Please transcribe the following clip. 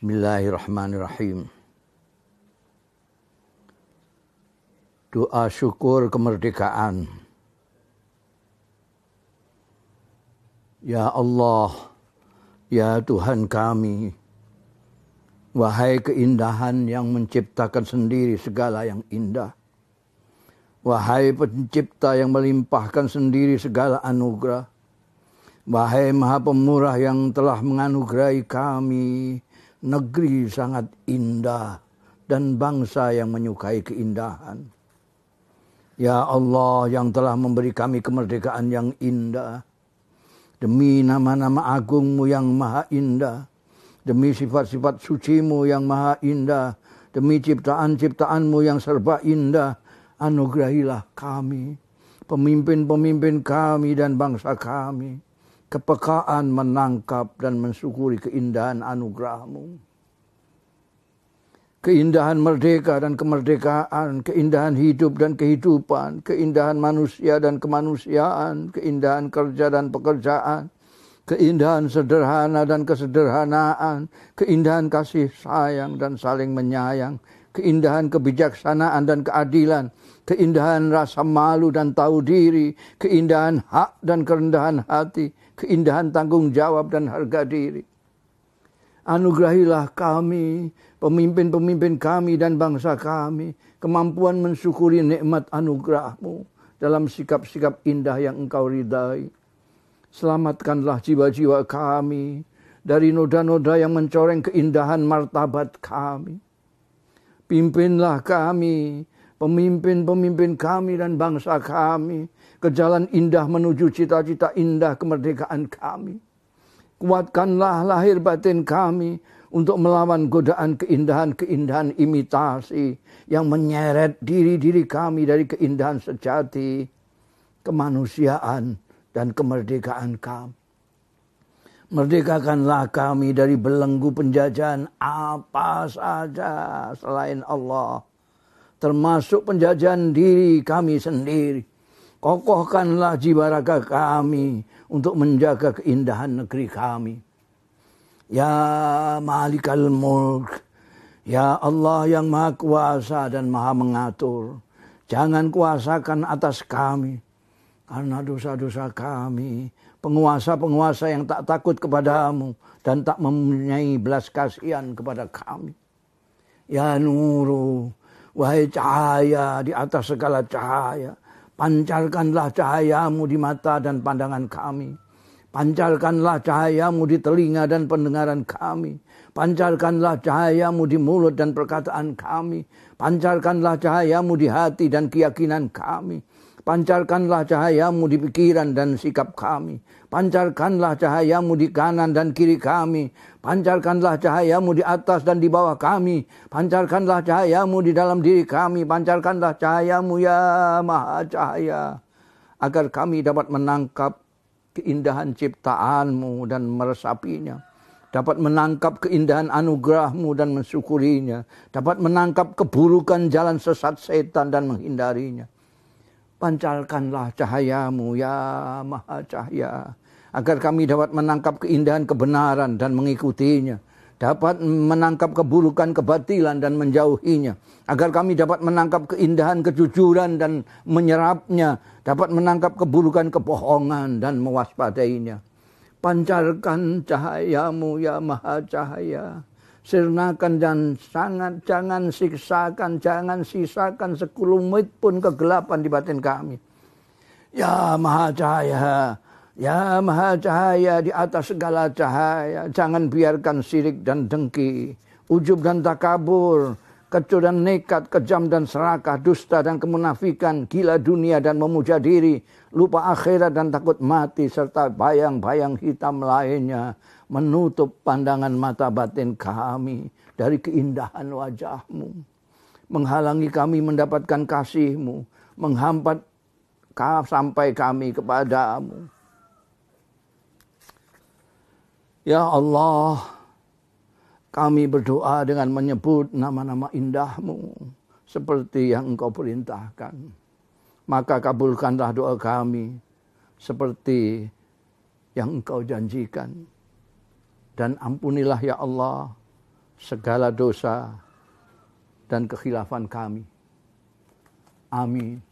Bismillahirrahmanirrahim. Doa syukur kemerdekaan. Ya Allah, ya Tuhan kami, wahai keindahan yang menciptakan sendiri segala yang indah. Wahai pencipta yang melimpahkan sendiri segala anugerah. Wahai Maha Pemurah yang telah menganugerahi kami negeri sangat indah dan bangsa yang menyukai keindahan. Ya Allah yang telah memberi kami kemerdekaan yang indah. Demi nama-nama agungmu yang maha indah. Demi sifat-sifat sucimu yang maha indah. Demi ciptaan-ciptaanmu yang serba indah. Anugerahilah kami. Pemimpin-pemimpin kami dan bangsa kami kepekaan menangkap dan mensyukuri keindahan anugerahmu. Keindahan merdeka dan kemerdekaan, keindahan hidup dan kehidupan, keindahan manusia dan kemanusiaan, keindahan kerja dan pekerjaan, keindahan sederhana dan kesederhanaan, keindahan kasih sayang dan saling menyayang, keindahan kebijaksanaan dan keadilan, keindahan rasa malu dan tahu diri, keindahan hak dan kerendahan hati, keindahan tanggung jawab dan harga diri. Anugerahilah kami, pemimpin-pemimpin kami dan bangsa kami, kemampuan mensyukuri nikmat anugerahmu dalam sikap-sikap indah yang engkau ridai. Selamatkanlah jiwa-jiwa kami dari noda-noda yang mencoreng keindahan martabat kami Pimpinlah kami, pemimpin-pemimpin kami dan bangsa kami ke jalan indah menuju cita-cita indah kemerdekaan kami. Kuatkanlah lahir batin kami untuk melawan godaan keindahan-keindahan imitasi yang menyeret diri-diri kami dari keindahan sejati, kemanusiaan, dan kemerdekaan kami. Merdekakanlah kami dari belenggu penjajahan apa saja selain Allah. Termasuk penjajahan diri kami sendiri. Kokohkanlah jiwa raga kami untuk menjaga keindahan negeri kami. Ya Malikal Mulk, Ya Allah yang Maha Kuasa dan Maha Mengatur, jangan kuasakan atas kami karena dosa-dosa kami penguasa-penguasa yang tak takut kepadamu dan tak mempunyai belas kasihan kepada kami. Ya nuru, wahai cahaya di atas segala cahaya, pancarkanlah cahayamu di mata dan pandangan kami. Pancarkanlah cahayamu di telinga dan pendengaran kami. Pancarkanlah cahayamu di mulut dan perkataan kami. Pancarkanlah cahayamu di hati dan keyakinan kami. Pancarkanlah cahayamu di pikiran dan sikap kami. Pancarkanlah cahayamu di kanan dan kiri kami. Pancarkanlah cahayamu di atas dan di bawah kami. Pancarkanlah cahayamu di dalam diri kami. Pancarkanlah cahayamu ya maha cahaya. Agar kami dapat menangkap keindahan ciptaanmu dan meresapinya. Dapat menangkap keindahan anugerahmu dan mensyukurinya. Dapat menangkap keburukan jalan sesat setan dan menghindarinya Pancarkanlah cahayamu ya Maha Cahaya. Agar kami dapat menangkap keindahan kebenaran dan mengikutinya. Dapat menangkap keburukan kebatilan dan menjauhinya. Agar kami dapat menangkap keindahan kejujuran dan menyerapnya. Dapat menangkap keburukan kebohongan dan mewaspadainya. Pancarkan cahayamu ya Maha Cahaya sirnakan dan sangat jangan siksakan, jangan sisakan sekulumit pun kegelapan di batin kami. Ya Maha Cahaya, Ya Maha Cahaya di atas segala cahaya, jangan biarkan sirik dan dengki, ujub dan takabur, Kecurangan, dan nekat, kejam dan serakah, dusta dan kemunafikan, gila dunia dan memuja diri, lupa akhirat dan takut mati, serta bayang-bayang hitam lainnya menutup pandangan mata batin kami dari keindahan wajahmu. Menghalangi kami mendapatkan kasihmu, menghampat sampai kami kepadamu. Ya Allah, kami berdoa dengan menyebut nama-nama indahmu seperti yang engkau perintahkan. Maka kabulkanlah doa kami seperti yang engkau janjikan. Dan ampunilah ya Allah segala dosa dan kekhilafan kami. Amin.